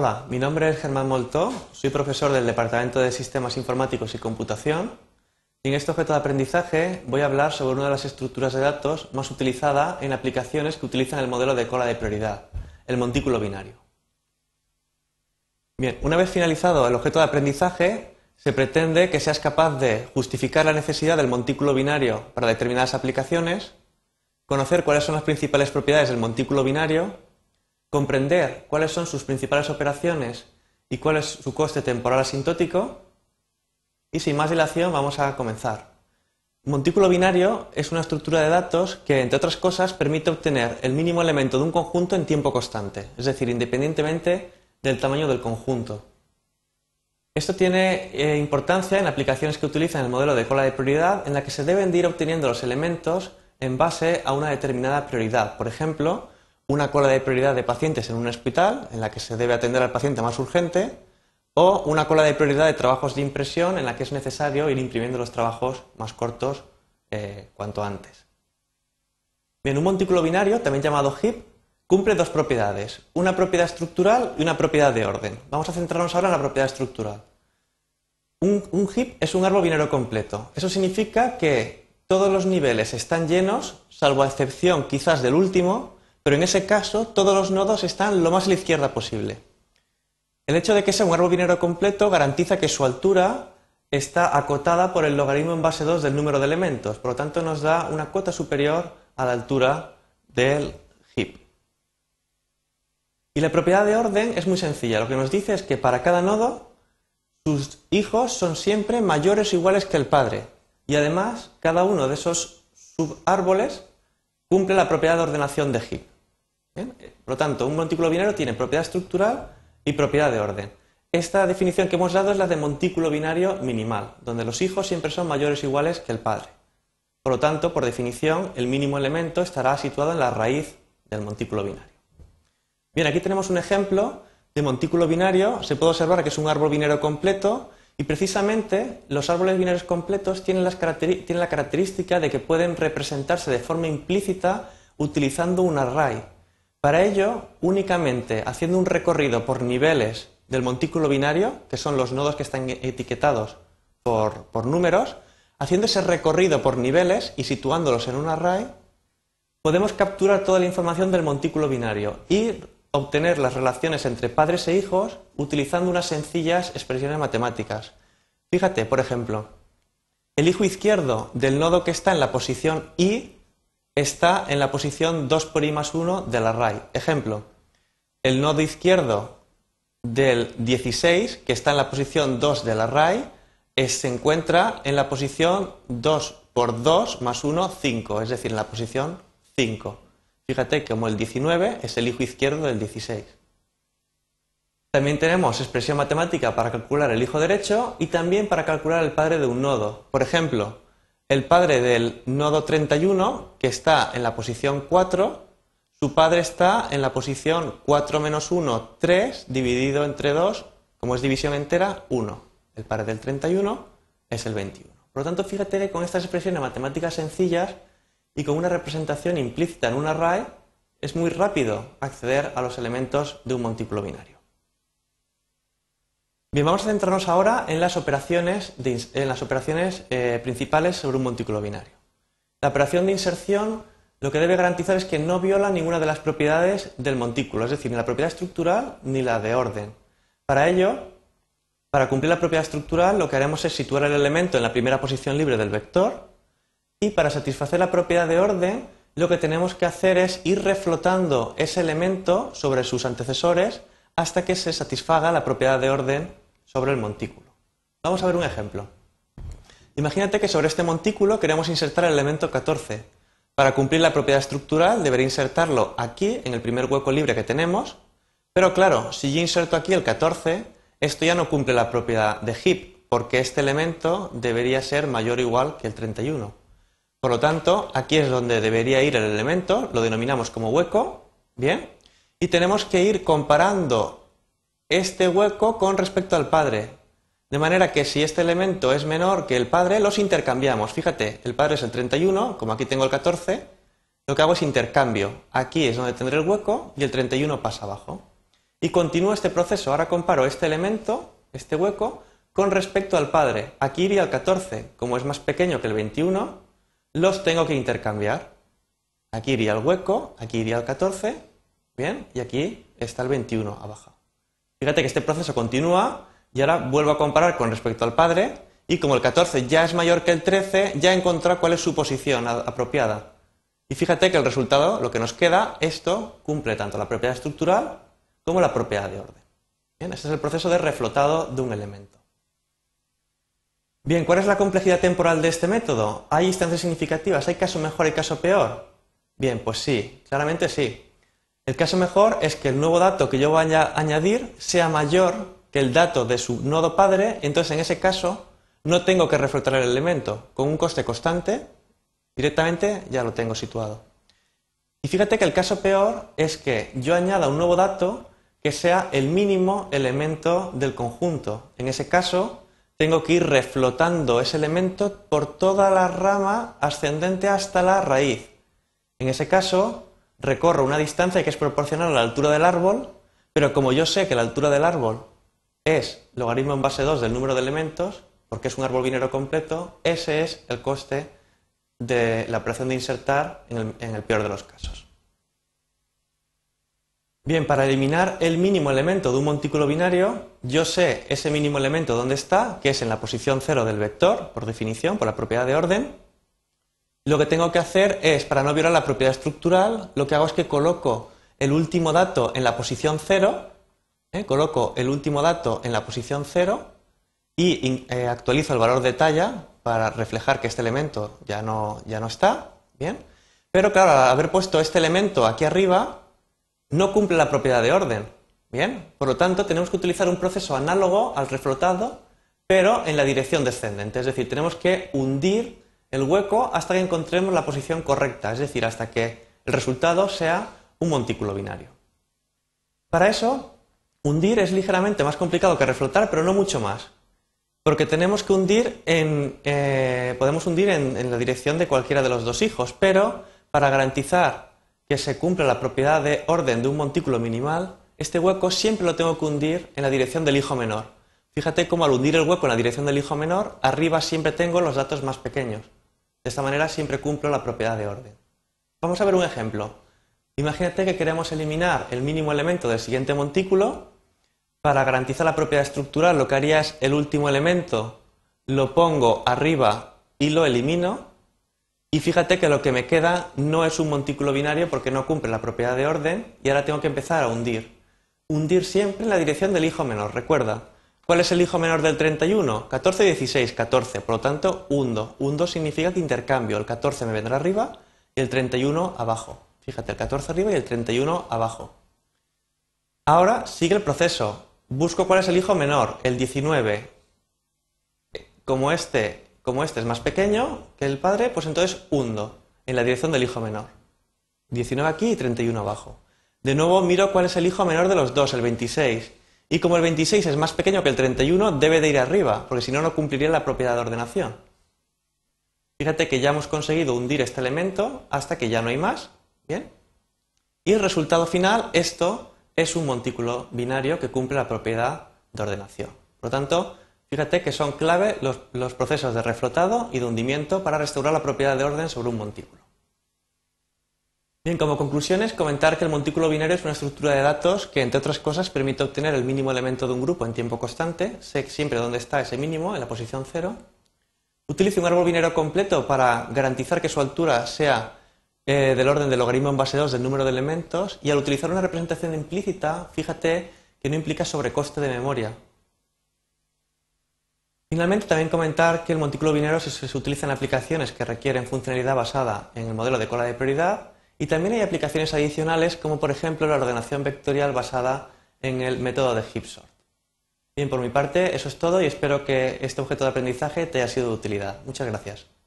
Hola, mi nombre es Germán Molto, soy profesor del Departamento de Sistemas Informáticos y Computación y en este objeto de aprendizaje voy a hablar sobre una de las estructuras de datos más utilizada en aplicaciones que utilizan el modelo de cola de prioridad, el montículo binario. Bien, una vez finalizado el objeto de aprendizaje, se pretende que seas capaz de justificar la necesidad del montículo binario para determinadas aplicaciones, conocer cuáles son las principales propiedades del montículo binario, comprender cuáles son sus principales operaciones y cuál es su coste temporal asintótico. Y sin más dilación vamos a comenzar. Montículo binario es una estructura de datos que, entre otras cosas, permite obtener el mínimo elemento de un conjunto en tiempo constante, es decir, independientemente del tamaño del conjunto. Esto tiene eh, importancia en aplicaciones que utilizan el modelo de cola de prioridad, en la que se deben ir obteniendo los elementos en base a una determinada prioridad. Por ejemplo, una cola de prioridad de pacientes en un hospital en la que se debe atender al paciente más urgente o una cola de prioridad de trabajos de impresión en la que es necesario ir imprimiendo los trabajos más cortos eh, cuanto antes. Bien, un montículo binario, también llamado HIP, cumple dos propiedades, una propiedad estructural y una propiedad de orden. Vamos a centrarnos ahora en la propiedad estructural. Un, un HIP es un árbol binario completo. Eso significa que todos los niveles están llenos, salvo a excepción quizás del último, pero en ese caso todos los nodos están lo más a la izquierda posible. El hecho de que sea un árbol binario completo garantiza que su altura está acotada por el logaritmo en base 2 del número de elementos, por lo tanto nos da una cuota superior a la altura del heap. Y la propiedad de orden es muy sencilla, lo que nos dice es que para cada nodo sus hijos son siempre mayores o iguales que el padre, y además cada uno de esos subárboles cumple la propiedad de ordenación de heap. ¿Eh? Por lo tanto, un montículo binario tiene propiedad estructural y propiedad de orden. Esta definición que hemos dado es la de montículo binario minimal, donde los hijos siempre son mayores o iguales que el padre. Por lo tanto, por definición, el mínimo elemento estará situado en la raíz del montículo binario. Bien, aquí tenemos un ejemplo de montículo binario. Se puede observar que es un árbol binario completo y precisamente los árboles binarios completos tienen, tienen la característica de que pueden representarse de forma implícita utilizando un array, para ello, únicamente haciendo un recorrido por niveles del montículo binario, que son los nodos que están etiquetados por, números, haciendo ese recorrido por niveles y situándolos en un array, podemos capturar toda la información del montículo binario y obtener las relaciones entre padres e hijos utilizando unas sencillas expresiones matemáticas. Fíjate, por ejemplo, el hijo izquierdo del nodo que está en la posición i está en la posición 2' por 1 del array. Ejemplo, el nodo izquierdo del 16, que está en la posición 2 del array, eh, se encuentra en la posición 2 por 2 más 1, 5, es decir, en la posición 5. Fíjate como el 19 es el hijo izquierdo del 16. También tenemos expresión matemática para calcular el hijo derecho y también para calcular el padre de un nodo. Por ejemplo, el padre del nodo 31, que está en la posición 4, su padre está en la posición 4 menos 1, 3, dividido entre 2, como es división entera, 1. El padre del 31 es el 21. Por lo tanto, fíjate que con estas expresiones matemáticas sencillas y con una representación implícita en un array, es muy rápido acceder a los elementos de un múltiplo binario. Bien, vamos a centrarnos ahora en las operaciones, en las operaciones eh, principales sobre un montículo binario. La operación de inserción lo que debe garantizar es que no viola ninguna de las propiedades del montículo, es decir, ni la propiedad estructural ni la de orden. Para ello, para cumplir la propiedad estructural, lo que haremos es situar el elemento en la primera posición libre del vector y para satisfacer la propiedad de orden, lo que tenemos que hacer es ir reflotando ese elemento sobre sus antecesores hasta que se satisfaga la propiedad de orden sobre el montículo. Vamos a ver un ejemplo. Imagínate que sobre este montículo queremos insertar el elemento 14. Para cumplir la propiedad estructural debería insertarlo aquí, en el primer hueco libre que tenemos, pero claro, si yo inserto aquí el 14, esto ya no cumple la propiedad de heap, porque este elemento debería ser mayor o igual que el 31. Por lo tanto, aquí es donde debería ir el elemento, lo denominamos como hueco, ¿bien? Y tenemos que ir comparando este hueco con respecto al padre. De manera que si este elemento es menor que el padre, los intercambiamos. Fíjate, el padre es el 31, como aquí tengo el 14, lo que hago es intercambio. Aquí es donde tendré el hueco y el 31 pasa abajo. Y continúo este proceso. Ahora comparo este elemento, este hueco, con respecto al padre. Aquí iría el 14, como es más pequeño que el 21, los tengo que intercambiar. Aquí iría el hueco, aquí iría el 14, bien, y aquí está el 21 abajo. Fíjate que este proceso continúa y ahora vuelvo a comparar con respecto al padre y como el 14 ya es mayor que el 13, ya he cuál es su posición apropiada. Y fíjate que el resultado, lo que nos queda, esto cumple tanto la propiedad estructural como la propiedad de orden. Bien, este es el proceso de reflotado de un elemento. Bien, ¿cuál es la complejidad temporal de este método? ¿Hay instancias significativas? ¿Hay caso mejor y caso peor? Bien, pues sí, claramente sí. El caso mejor es que el nuevo dato que yo vaya a añadir sea mayor que el dato de su nodo padre, entonces en ese caso no tengo que reflotar el elemento. Con un coste constante, directamente ya lo tengo situado. Y fíjate que el caso peor es que yo añada un nuevo dato que sea el mínimo elemento del conjunto. En ese caso, tengo que ir reflotando ese elemento por toda la rama ascendente hasta la raíz. En ese caso, recorro una distancia que es proporcional a la altura del árbol, pero como yo sé que la altura del árbol es logaritmo en base 2 del número de elementos, porque es un árbol binario completo, ese es el coste de la operación de insertar en el, peor de los casos. Bien, para eliminar el mínimo elemento de un montículo binario, yo sé ese mínimo elemento dónde está, que es en la posición 0 del vector, por definición, por la propiedad de orden, lo que tengo que hacer es, para no violar la propiedad estructural, lo que hago es que coloco el último dato en la posición 0, ¿eh? coloco el último dato en la posición 0 y eh, actualizo el valor de talla para reflejar que este elemento ya no, ya no está, ¿bien? Pero claro, al haber puesto este elemento aquí arriba, no cumple la propiedad de orden, ¿bien? Por lo tanto, tenemos que utilizar un proceso análogo al reflotado, pero en la dirección descendente, es decir, tenemos que hundir el hueco hasta que encontremos la posición correcta, es decir, hasta que el resultado sea un montículo binario. Para eso, hundir es ligeramente más complicado que reflotar, pero no mucho más, porque tenemos que hundir en, eh, podemos hundir en, en la dirección de cualquiera de los dos hijos, pero para garantizar que se cumpla la propiedad de orden de un montículo minimal, este hueco siempre lo tengo que hundir en la dirección del hijo menor. Fíjate cómo al hundir el hueco en la dirección del hijo menor, arriba siempre tengo los datos más pequeños. De esta manera siempre cumplo la propiedad de orden. Vamos a ver un ejemplo. Imagínate que queremos eliminar el mínimo elemento del siguiente montículo. Para garantizar la propiedad estructural lo que haría es el último elemento lo pongo arriba y lo elimino. Y fíjate que lo que me queda no es un montículo binario porque no cumple la propiedad de orden y ahora tengo que empezar a hundir. Hundir siempre en la dirección del hijo menor, recuerda. ¿Cuál es el hijo menor del 31? 14, 16, 14. Por lo tanto, undo. Undo significa que intercambio. El 14 me vendrá arriba y el 31 abajo. Fíjate, el 14 arriba y el 31 abajo. Ahora sigue el proceso. Busco cuál es el hijo menor, el 19. Como este, como este es más pequeño que el padre, pues entonces undo en la dirección del hijo menor. 19 aquí y 31 abajo. De nuevo miro cuál es el hijo menor de los dos, el 26. Y como el 26 es más pequeño que el 31, debe de ir arriba, porque si no, no cumpliría la propiedad de ordenación. Fíjate que ya hemos conseguido hundir este elemento hasta que ya no hay más. ¿Bien? Y el resultado final, esto es un montículo binario que cumple la propiedad de ordenación. Por lo tanto, fíjate que son clave los, los procesos de reflotado y de hundimiento para restaurar la propiedad de orden sobre un montículo. Bien, como conclusiones, comentar que el montículo binario es una estructura de datos que, entre otras cosas, permite obtener el mínimo elemento de un grupo en tiempo constante, sé siempre dónde está ese mínimo, en la posición cero. Utilice un árbol binario completo para garantizar que su altura sea eh, del orden del logaritmo en base 2 del número de elementos y al utilizar una representación implícita, fíjate que no implica sobrecoste de memoria. Finalmente, también comentar que el montículo binario se utiliza en aplicaciones que requieren funcionalidad basada en el modelo de cola de prioridad y también hay aplicaciones adicionales como por ejemplo la ordenación vectorial basada en el método de Hipsort. Bien, por mi parte eso es todo y espero que este objeto de aprendizaje te haya sido de utilidad. Muchas gracias.